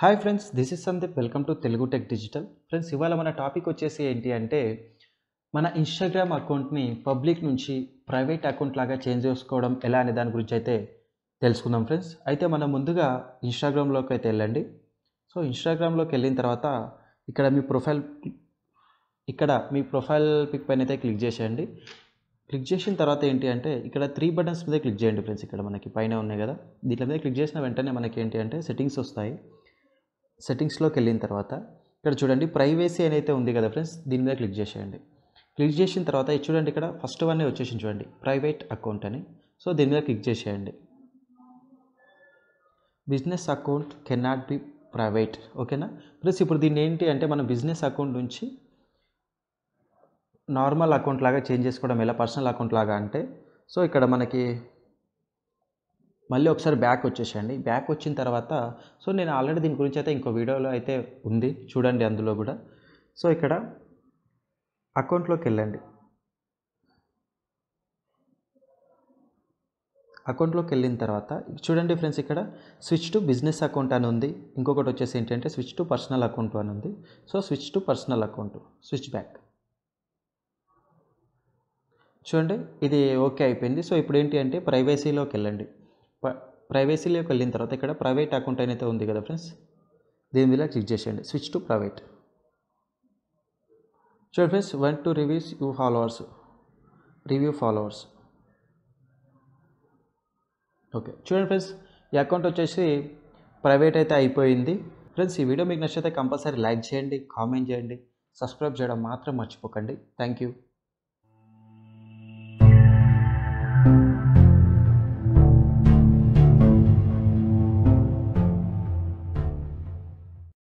hi friends this is Sandeep welcome to Telugu tech digital friends ఇవాళ మన topic వచ్చేసి ఏంటి అంటే మన ఇన్స్టాగ్రామ్ అకౌంట్ని పబ్లిక్ నుంచి ప్రైవేట్ అకౌంట్ లాగా చేంజ్ చేసుకోవడం ఎలా అనే దాని గురించి అయితే తెలుసుకుందాం ఫ్రెండ్స్ అయితే మనం ముందుగా ఇన్స్టాగ్రామ్లోకి అయితే వెళ్ళండి సో ఇన్స్టాగ్రామ్లోకి వెళ్ళిన తర్వాత ఇక్కడ మీ ప్రొఫైల్ ఇక్కడ మీ ప్రొఫైల్ పిక్ పైన అయితే క్లిక్ చేసేయండి క్లిక్ చేసిన తర్వాత ఏంటి అంటే ఇక్కడ త్రీ బటన్స్ మీద క్లిక్ చేయండి ఫ్రెండ్స్ ఇక్కడ మనకి పైన ఉన్నాయి కదా దీని మీద క్లిక్ చేసిన వెంటనే మనకి ఏంటి అంటే సెట్టింగ్స్ వస్తాయి సెట్టింగ్స్లోకి వెళ్ళిన తర్వాత ఇక్కడ చూడండి ప్రైవేసీ అనేది ఉంది కదా ఫ్రెండ్స్ దీని మీద క్లిక్ చేసేయండి క్లిక్ చేసిన తర్వాత చూడండి ఇక్కడ ఫస్ట్ వన్ వచ్చేసి చూడండి ప్రైవేట్ అకౌంట్ అని సో దీని మీద క్లిక్ చేసేయండి business account can not be private ఓకేనా ప్లస్ ఇప్పుడు దీన్ని ఏంటి అంటే మనం బిజినెస్ అకౌంట్ నుంచి నార్మల్ అకౌంట్ లాగా చేంజ్ చేసుకోవడం ఎలా పర్సనల్ అకౌంట్ లాగా అంటే సో ఇక్కడ మనకి మళ్ళీ ఒకసారి బ్యాక్ వచ్చేసేయండి బ్యాక్ వచ్చిన తర్వాత సో నేను ఆల్రెడీ దీని గురించి అయితే ఇంకో వీడియోలో అయితే ఉంది చూడండి అందులో కూడా సో ఇక్కడ అకౌంట్లోకి వెళ్ళండి అకౌంట్లోకి వెళ్ళిన తర్వాత చూడండి ఫ్రెండ్స్ ఇక్కడ స్విచ్ టు బిజినెస్ అకౌంట్ అని ఉంది ఇంకొకటి వచ్చేసి ఏంటంటే స్విచ్ టు పర్సనల్ అకౌంట్ అని ఉంది so switch to personal account switch back చూడండి ఇది ఓకే అయిపోయింది సో ఇప్పుడు ఏంటి అంటే ప్రైవసీలోకి వెళ్ళండి ప్రైవేసీలోకి వెళ్ళిన తర్వాత ఇక్కడ ప్రైవేట్ అకౌంట్ అనేది ఉంది కదా ఫ్రెండ్స్ దీని మీద క్లిక్ చేసేయండి స్విచ్ టు ప్రైవేట్ చూడండి friends one two reviews you followers review followers okay చూడండి ఫ్రెండ్స్ ఈ అకౌంట్ వచ్చేసి ప్రైవేట్ అయితే అయిపోయింది ఫ్రెండ్స్ ఈ వీడియో మీకు నచ్చితే కంపల్సరీ లైక్ చేయండి కామెంట్ చేయండి సబ్స్క్రైబ్ చేయడం మాత్రం మర్చిపోకండి థ్యాంక్ యూ